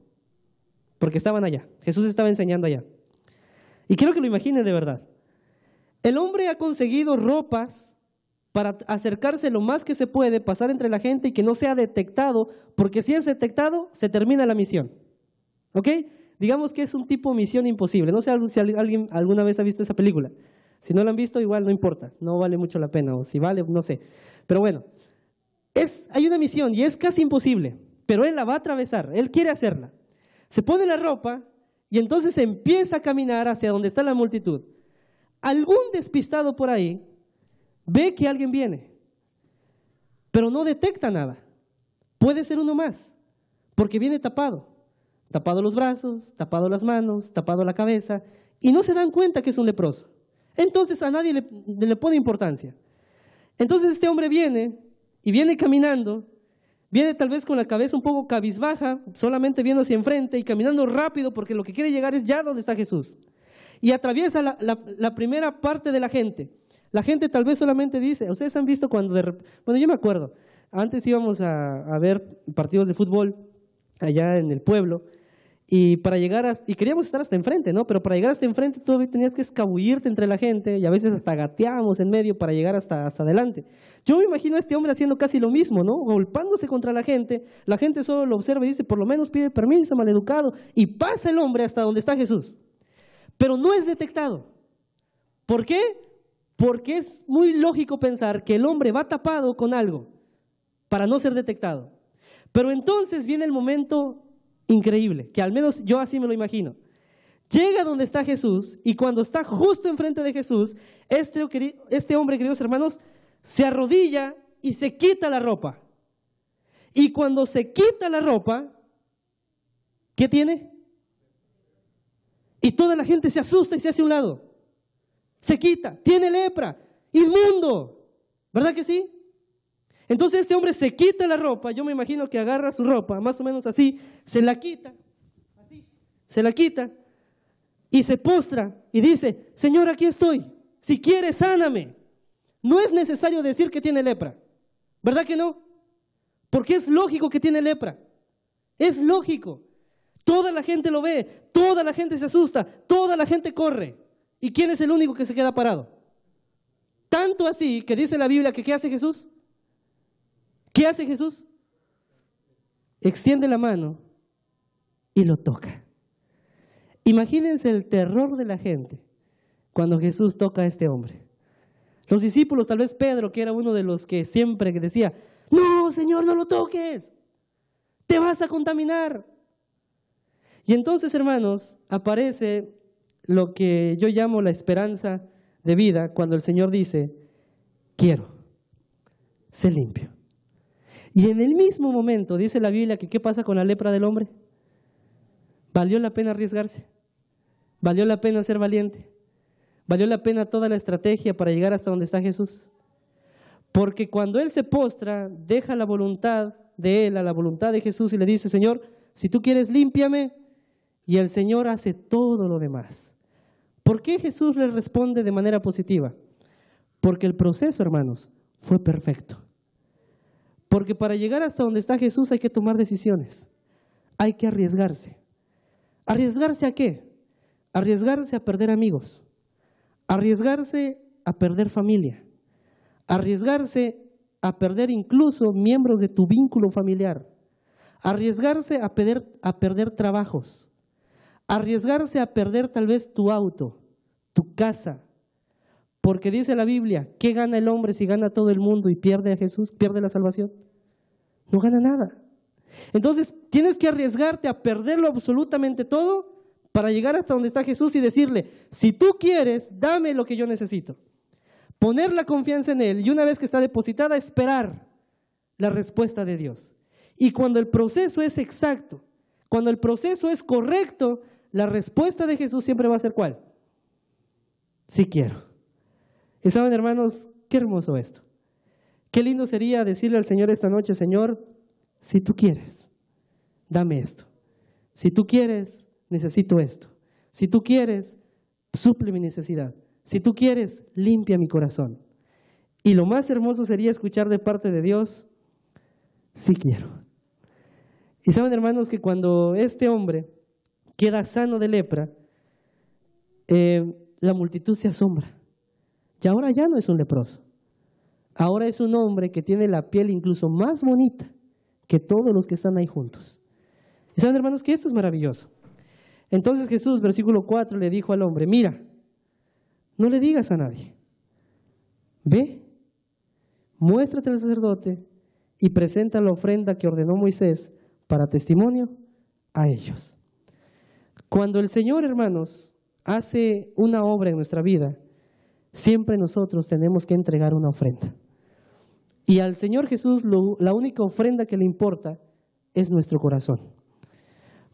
porque estaban allá, Jesús estaba enseñando allá. Y quiero que lo imaginen de verdad. El hombre ha conseguido ropas para acercarse lo más que se puede, pasar entre la gente y que no sea detectado, porque si es detectado, se termina la misión. ¿Ok? Digamos que es un tipo misión imposible. No sé si alguien alguna vez ha visto esa película. Si no la han visto, igual no importa. No vale mucho la pena. O si vale, no sé. Pero bueno, es, hay una misión y es casi imposible. Pero él la va a atravesar. Él quiere hacerla. Se pone la ropa y entonces empieza a caminar hacia donde está la multitud. Algún despistado por ahí ve que alguien viene, pero no detecta nada. Puede ser uno más, porque viene tapado tapado los brazos, tapado las manos, tapado la cabeza, y no se dan cuenta que es un leproso. Entonces a nadie le, pone importancia. Entonces este hombre viene y viene caminando, viene tal vez con la cabeza un poco cabizbaja, solamente viendo hacia enfrente y caminando rápido porque lo que quiere llegar es ya donde está Jesús. Y atraviesa la, primera parte de la gente. La gente tal vez solamente dice, ustedes han visto cuando de bueno, yo me acuerdo, antes íbamos a, a ver partidos de fútbol allá en el pueblo y para llegar y queríamos estar hasta enfrente, ¿no? Pero para llegar hasta enfrente tú tenías que escabullirte entre la gente y a veces hasta gateamos en medio para llegar hasta, hasta adelante. Yo me imagino a este hombre haciendo casi lo mismo, ¿no? Golpándose contra la gente, la gente solo lo observa y dice, por lo menos pide permiso, maleducado, y pasa el hombre hasta donde está Jesús. Pero no es detectado. ¿Por qué? Porque es muy lógico pensar que el hombre va tapado con algo para no ser detectado. Pero entonces viene el momento Increíble, que al menos yo así me lo imagino. Llega donde está Jesús y cuando está justo enfrente de Jesús, este, este, hombre, queridos hermanos, se arrodilla y se quita la ropa. Y cuando se quita la ropa, ¿qué tiene? Y toda la gente se asusta y se hace un lado. Se quita, tiene lepra, inmundo. ¿Verdad que sí? Entonces este hombre se quita la ropa, yo me imagino que agarra su ropa, más o menos así, se la quita, se la quita y se postra y dice, Señor, aquí estoy, si quieres, sáname. No es necesario decir que tiene lepra, ¿verdad que no? Porque es lógico que tiene lepra, es lógico. Toda la gente lo ve, toda la gente se asusta, toda la gente corre. ¿Y quién es el único que se queda parado? Tanto así que dice la Biblia que ¿qué hace Jesús? ¿Qué hace Jesús? Extiende la mano y lo toca. Imagínense el terror de la gente cuando Jesús toca a este hombre. Los discípulos, tal vez Pedro, que era uno de los que siempre decía, no, Señor, no lo toques, te vas a contaminar. Y entonces, hermanos, aparece lo que yo llamo la esperanza de vida cuando el Señor dice, quiero, sé limpio. Y en el mismo momento dice la Biblia que ¿qué pasa con la lepra del hombre? Valió la pena arriesgarse, valió la pena ser valiente, valió la pena toda la estrategia para llegar hasta donde está Jesús. Porque cuando Él se postra, deja la voluntad de Él a la voluntad de Jesús y le dice, Señor, si tú quieres, límpiame. Y el Señor hace todo lo demás. ¿Por qué Jesús le responde de manera positiva? Porque el proceso, hermanos, fue perfecto. Porque para llegar hasta donde está Jesús hay que tomar decisiones, hay que arriesgarse. ¿Arriesgarse a qué? Arriesgarse a perder amigos, arriesgarse a perder familia, arriesgarse a perder incluso miembros de tu vínculo familiar, arriesgarse a perder, a perder trabajos, arriesgarse a perder tal vez tu auto, tu casa, porque dice la Biblia, ¿qué gana el hombre si gana todo el mundo y pierde a Jesús, pierde la salvación? no gana nada. Entonces, tienes que arriesgarte a perderlo absolutamente todo para llegar hasta donde está Jesús y decirle, si tú quieres, dame lo que yo necesito. Poner la confianza en Él y una vez que está depositada, esperar la respuesta de Dios. Y cuando el proceso es exacto, cuando el proceso es correcto, la respuesta de Jesús siempre va a ser cuál. si quiero. Y hermanos, qué hermoso esto. Qué lindo sería decirle al Señor esta noche, Señor, si tú quieres, dame esto. Si tú quieres, necesito esto. Si tú quieres, suple mi necesidad. Si tú quieres, limpia mi corazón. Y lo más hermoso sería escuchar de parte de Dios, si quiero. Y saben, hermanos, que cuando este hombre queda sano de lepra, eh, la multitud se asombra. Y ahora ya no es un leproso. Ahora es un hombre que tiene la piel incluso más bonita que todos los que están ahí juntos. Y saben, hermanos, que esto es maravilloso. Entonces Jesús, versículo 4, le dijo al hombre, mira, no le digas a nadie, ve, muéstrate al sacerdote y presenta la ofrenda que ordenó Moisés para testimonio a ellos. Cuando el Señor, hermanos, hace una obra en nuestra vida, siempre nosotros tenemos que entregar una ofrenda. Y al Señor Jesús la única ofrenda que le importa es nuestro corazón.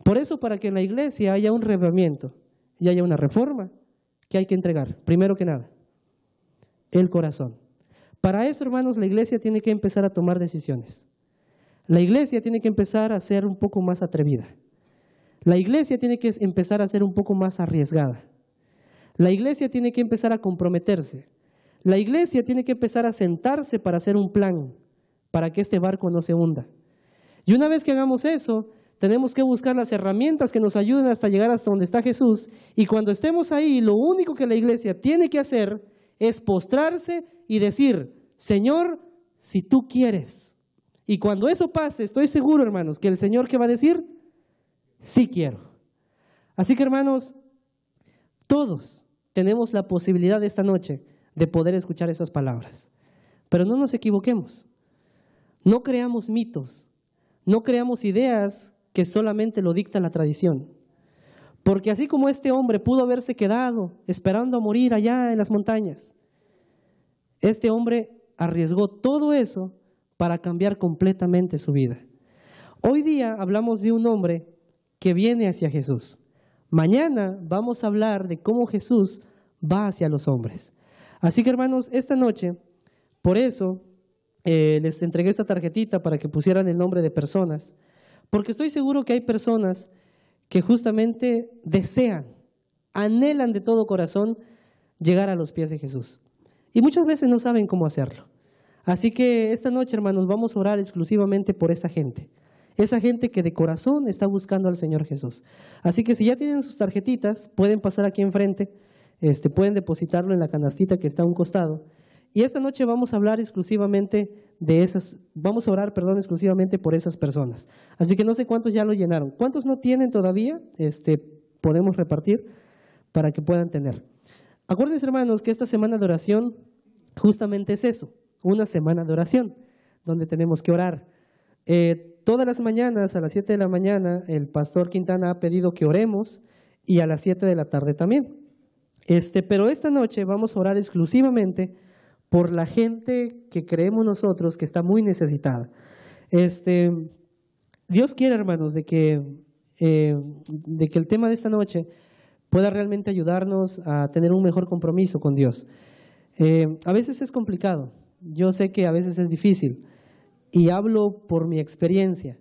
Por eso, para que en la iglesia haya un revamiento y haya una reforma, que hay que entregar? Primero que nada, el corazón. Para eso, hermanos, la iglesia tiene que empezar a tomar decisiones. La iglesia tiene que empezar a ser un poco más atrevida. La iglesia tiene que empezar a ser un poco más arriesgada. La iglesia tiene que empezar a comprometerse la iglesia tiene que empezar a sentarse para hacer un plan, para que este barco no se hunda. Y una vez que hagamos eso, tenemos que buscar las herramientas que nos ayuden hasta llegar hasta donde está Jesús. Y cuando estemos ahí, lo único que la iglesia tiene que hacer es postrarse y decir, Señor, si tú quieres. Y cuando eso pase, estoy seguro, hermanos, que el Señor que va a decir, sí quiero. Así que, hermanos, todos tenemos la posibilidad de esta noche de poder escuchar esas palabras. Pero no nos equivoquemos. No creamos mitos. No creamos ideas que solamente lo dicta la tradición. Porque así como este hombre pudo haberse quedado esperando a morir allá en las montañas, este hombre arriesgó todo eso para cambiar completamente su vida. Hoy día hablamos de un hombre que viene hacia Jesús. Mañana vamos a hablar de cómo Jesús va hacia los hombres. Así que hermanos, esta noche, por eso eh, les entregué esta tarjetita para que pusieran el nombre de personas, porque estoy seguro que hay personas que justamente desean, anhelan de todo corazón llegar a los pies de Jesús. Y muchas veces no saben cómo hacerlo. Así que esta noche, hermanos, vamos a orar exclusivamente por esa gente. Esa gente que de corazón está buscando al Señor Jesús. Así que si ya tienen sus tarjetitas, pueden pasar aquí enfrente. Este, pueden depositarlo en la canastita que está a un costado. Y esta noche vamos a hablar exclusivamente de esas, vamos a orar, perdón, exclusivamente por esas personas. Así que no sé cuántos ya lo llenaron. ¿Cuántos no tienen todavía? Este, podemos repartir para que puedan tener. Acuérdense, hermanos, que esta semana de oración justamente es eso, una semana de oración, donde tenemos que orar. Eh, todas las mañanas, a las 7 de la mañana, el pastor Quintana ha pedido que oremos y a las 7 de la tarde también. Este, pero esta noche vamos a orar exclusivamente por la gente que creemos nosotros que está muy necesitada. Este, Dios quiere, hermanos, de que, eh, de que el tema de esta noche pueda realmente ayudarnos a tener un mejor compromiso con Dios. Eh, a veces es complicado, yo sé que a veces es difícil, y hablo por mi experiencia.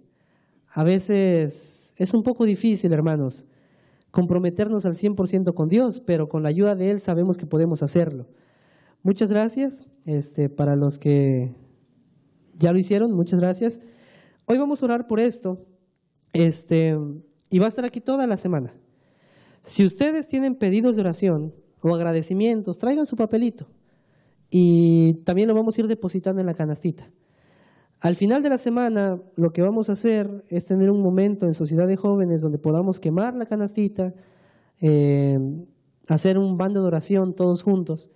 A veces es un poco difícil, hermanos, comprometernos al 100% con Dios, pero con la ayuda de Él sabemos que podemos hacerlo. Muchas gracias este, para los que ya lo hicieron, muchas gracias. Hoy vamos a orar por esto este, y va a estar aquí toda la semana. Si ustedes tienen pedidos de oración o agradecimientos, traigan su papelito y también lo vamos a ir depositando en la canastita. Al final de la semana, lo que vamos a hacer es tener un momento en Sociedad de Jóvenes donde podamos quemar la canastita, eh, hacer un bando de oración todos juntos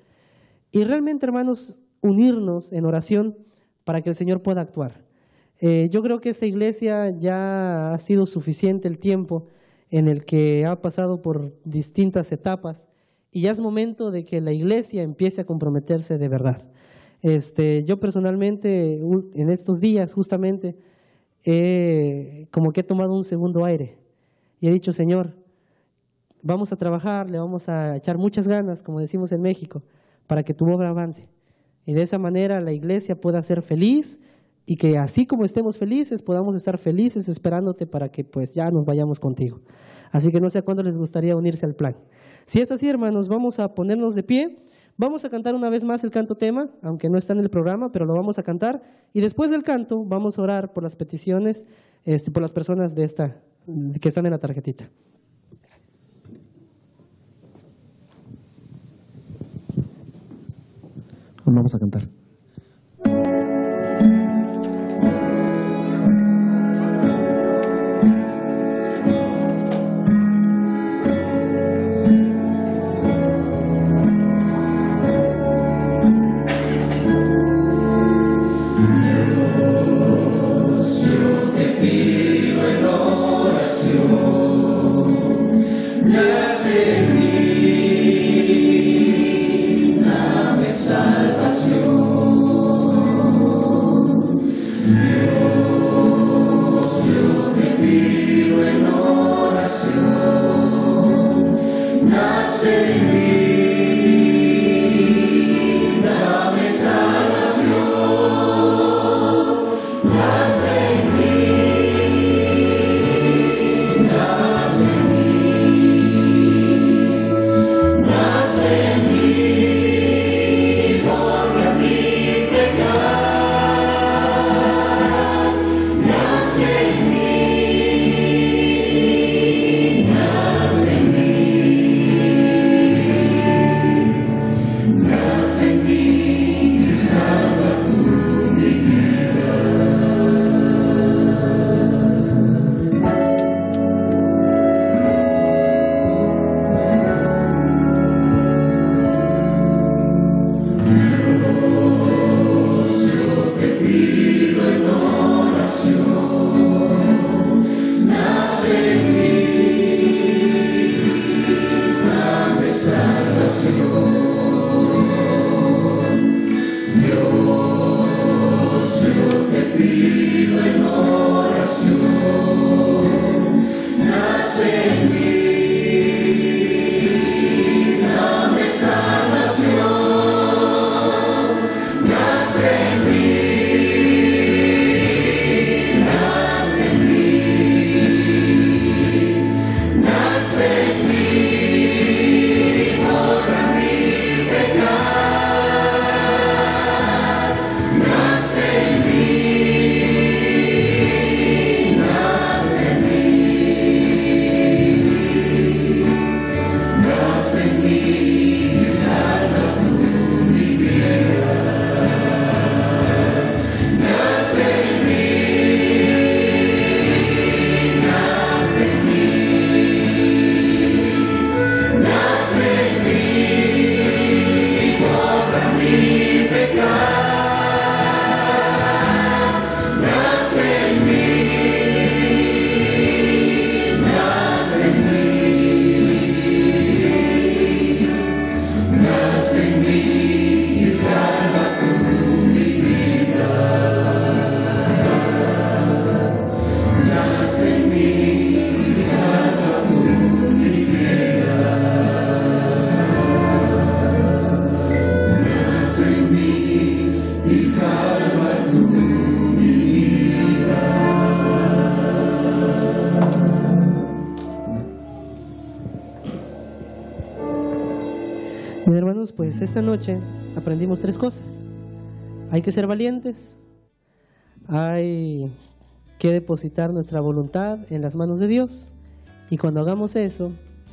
y realmente, hermanos, unirnos en oración para que el Señor pueda actuar. Eh, yo creo que esta iglesia ya ha sido suficiente el tiempo en el que ha pasado por distintas etapas y ya es momento de que la iglesia empiece a comprometerse de verdad. Este, yo personalmente, en estos días justamente, como que he tomado un segundo aire y he dicho, Señor, vamos a trabajar, le vamos a echar muchas ganas, como decimos en México, para que tu obra avance. Y de esa manera la iglesia pueda ser feliz y que así como estemos felices, podamos estar felices esperándote para que pues ya nos vayamos contigo. Así que no sé cuándo les gustaría unirse al plan. Si es así, hermanos, vamos a ponernos de pie. Vamos a cantar una vez más el canto tema, aunque no está en el programa, pero lo vamos a cantar. Y después del canto vamos a orar por las peticiones, este, por las personas de esta, que están en la tarjetita. Gracias. Vamos a cantar. esta noche aprendimos tres cosas. Hay que ser valientes, hay que depositar nuestra voluntad en las manos de Dios y cuando hagamos eso,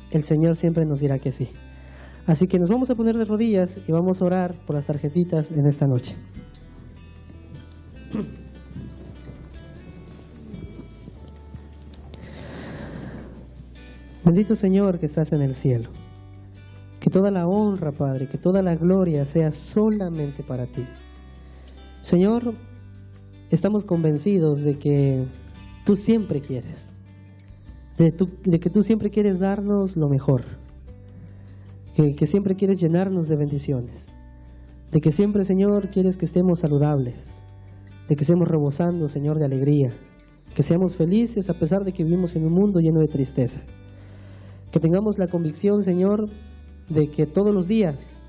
el Señor siempre nos dirá que sí. Así que nos vamos a poner de rodillas y vamos a orar por las tarjetitas en esta noche. Bendito Señor que estás en el cielo. Que toda la honra, Padre, que toda la gloria sea solamente para ti. Señor, estamos convencidos de que tú siempre quieres, de, que tú siempre quieres darnos lo mejor, que, que siempre quieres llenarnos de bendiciones, de que siempre, Señor, quieres que estemos saludables, de que estemos rebosando, Señor, de alegría, que seamos felices a pesar de que vivimos en un mundo lleno de tristeza, que tengamos la convicción, Señor, de que todos los días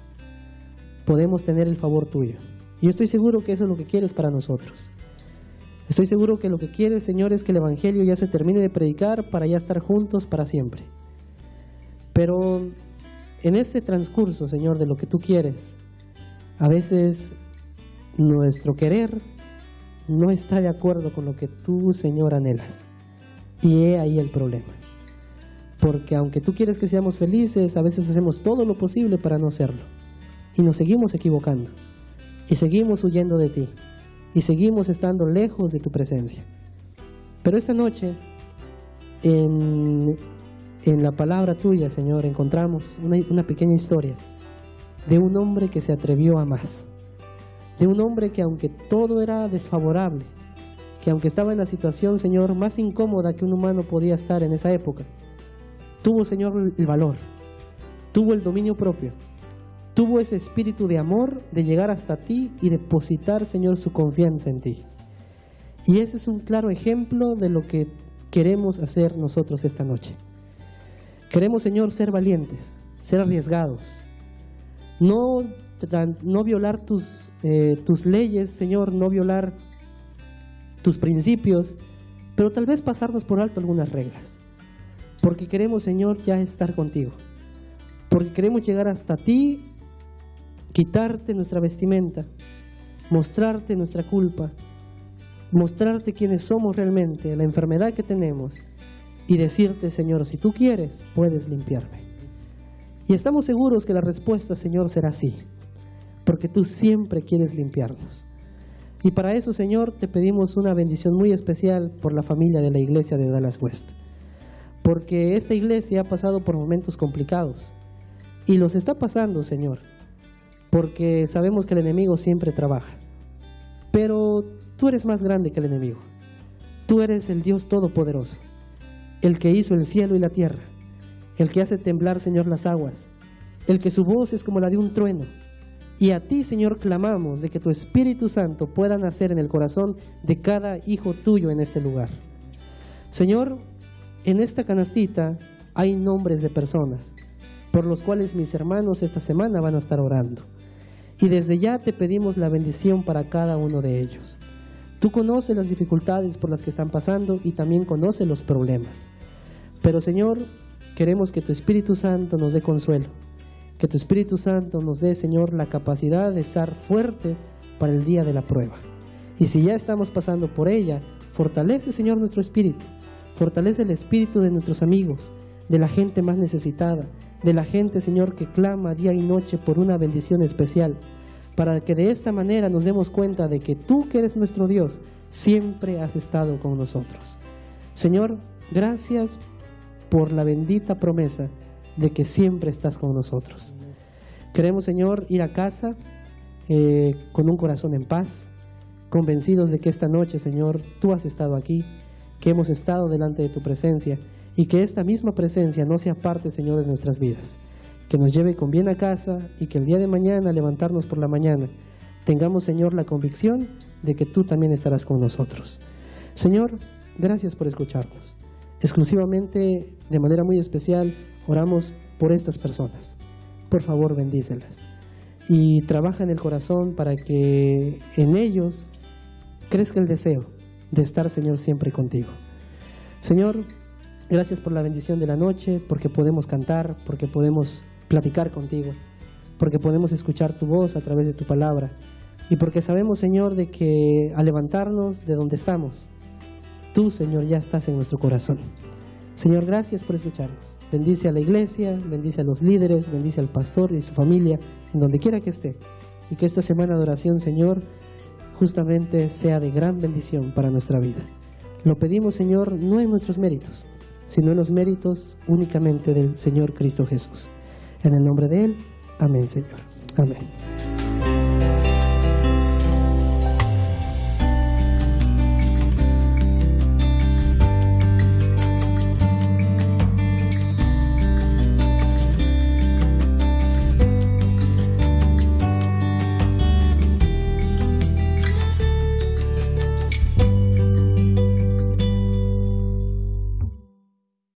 podemos tener el favor tuyo. Y yo estoy seguro que eso es lo que quieres para nosotros. Estoy seguro que lo que quieres, Señor, es que el Evangelio ya se termine de predicar para ya estar juntos para siempre. Pero en ese transcurso, Señor, de lo que tú quieres, a veces nuestro querer no está de acuerdo con lo que tú, Señor, anhelas. Y he ahí el problema. Porque aunque tú quieres que seamos felices, a veces hacemos todo lo posible para no serlo. Y nos seguimos equivocando. Y seguimos huyendo de ti. Y seguimos estando lejos de tu presencia. Pero esta noche, en, la palabra tuya, Señor, encontramos una, una pequeña historia de un hombre que se atrevió a más. De un hombre que aunque todo era desfavorable, que aunque estaba en la situación, Señor, más incómoda que un humano podía estar en esa época, Tuvo, Señor, el valor, tuvo el dominio propio, tuvo ese espíritu de amor de llegar hasta ti y depositar, Señor, su confianza en ti. Y ese es un claro ejemplo de lo que queremos hacer nosotros esta noche. Queremos, Señor, ser valientes, ser arriesgados, no, no violar tus, eh, tus leyes, Señor, no violar tus principios, pero tal vez pasarnos por alto algunas reglas porque queremos, Señor, ya estar contigo, porque queremos llegar hasta ti, quitarte nuestra vestimenta, mostrarte nuestra culpa, mostrarte quiénes somos realmente, la enfermedad que tenemos, y decirte, Señor, si tú quieres, puedes limpiarme. Y estamos seguros que la respuesta, Señor, será sí, porque tú siempre quieres limpiarnos. Y para eso, Señor, te pedimos una bendición muy especial por la familia de la iglesia de Dallas West porque esta iglesia ha pasado por momentos complicados y los está pasando, Señor, porque sabemos que el enemigo siempre trabaja. Pero tú eres más grande que el enemigo. Tú eres el Dios Todopoderoso, el que hizo el cielo y la tierra, el que hace temblar, Señor, las aguas, el que su voz es como la de un trueno. Y a ti, Señor, clamamos de que tu Espíritu Santo pueda nacer en el corazón de cada hijo tuyo en este lugar. Señor, en esta canastita hay nombres de personas por los cuales mis hermanos esta semana van a estar orando. Y desde ya te pedimos la bendición para cada uno de ellos. Tú conoces las dificultades por las que están pasando y también conoces los problemas. Pero Señor, queremos que tu Espíritu Santo nos dé consuelo, que tu Espíritu Santo nos dé, Señor, la capacidad de estar fuertes para el día de la prueba. Y si ya estamos pasando por ella, fortalece, Señor, nuestro espíritu Fortalece el espíritu de nuestros amigos, de la gente más necesitada, de la gente, Señor, que clama día y noche por una bendición especial, para que de esta manera nos demos cuenta de que tú que eres nuestro Dios, siempre has estado con nosotros. Señor, gracias por la bendita promesa de que siempre estás con nosotros. Queremos, Señor, ir a casa eh, con un corazón en paz, convencidos de que esta noche, Señor, tú has estado aquí que hemos estado delante de tu presencia y que esta misma presencia no sea parte, Señor, de nuestras vidas. Que nos lleve con bien a casa y que el día de mañana, al levantarnos por la mañana, tengamos, Señor, la convicción de que tú también estarás con nosotros. Señor, gracias por escucharnos. Exclusivamente, de manera muy especial, oramos por estas personas. Por favor, bendícelas. Y trabaja en el corazón para que en ellos crezca el deseo de estar, Señor, siempre contigo. Señor, gracias por la bendición de la noche, porque podemos cantar, porque podemos platicar contigo, porque podemos escuchar tu voz a través de tu palabra y porque sabemos, Señor, de que al levantarnos de donde estamos, tú, Señor, ya estás en nuestro corazón. Señor, gracias por escucharnos. Bendice a la iglesia, bendice a los líderes, bendice al pastor y su familia, en donde quiera que esté. Y que esta semana de oración, Señor, justamente sea de gran bendición para nuestra vida. Lo pedimos, Señor, no en nuestros méritos, sino en los méritos únicamente del Señor Cristo Jesús. En el nombre de Él, amén, Señor. Amén.